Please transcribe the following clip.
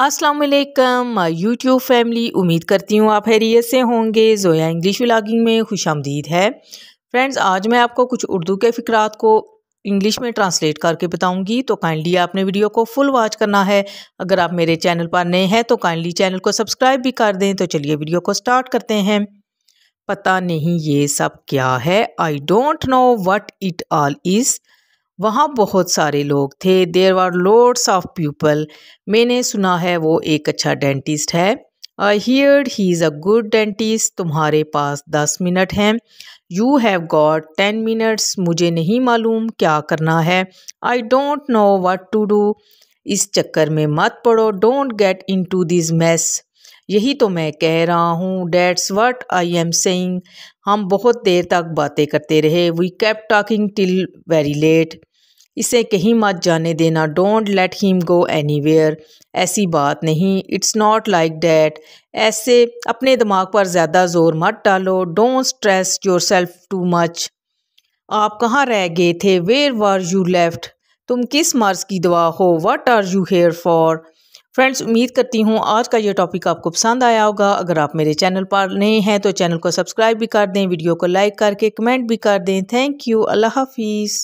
असलकम YouTube family उम्मीद करती हूँ आप हैरियत से होंगे ज़ोया इंग्लिश व्लागिंग में खुश आमदीद है फ्रेंड्स आज मैं आपको कुछ उर्दू के फ़िक्रात को इंग्लिश में ट्रांसलेट करके बताऊंगी तो काइंडली आपने वीडियो को फुल वॉच करना है अगर आप मेरे चैनल पर नए हैं तो काइंडली चैनल को सब्सक्राइब भी कर दें तो चलिए वीडियो को स्टार्ट करते हैं पता नहीं ये सब क्या है I don't know what it all is वहाँ बहुत सारे लोग थे there are loads of people मैंने सुना है वो एक अच्छा डेंटिस्ट है I hear he is a good dentist तुम्हारे पास दस मिनट हैं you have got ten minutes मुझे नहीं मालूम क्या करना है I don't know what to do इस चक्कर में मत पड़ो don't get into this mess यही तो मैं कह रहा हूँ that's what I am saying हम बहुत देर तक बातें करते रहे we kept talking till very late इसे कहीं मत जाने देना don't let him go anywhere ऐसी बात नहीं इट्स नॉट लाइक डैट ऐसे अपने दिमाग पर ज़्यादा ज़ोर मत डालो don't stress yourself too much आप कहाँ रह गए थे वेयर वार यू लेफ्ट तुम किस मर्ज़ की दवा हो what are you here for friends उम्मीद करती हूँ आज का ये टॉपिक आपको पसंद आया होगा अगर आप मेरे चैनल पर नए हैं तो चैनल को सब्सक्राइब भी कर दें वीडियो को लाइक करके कमेंट भी कर दें थैंक यू अल्लाह हाफिज़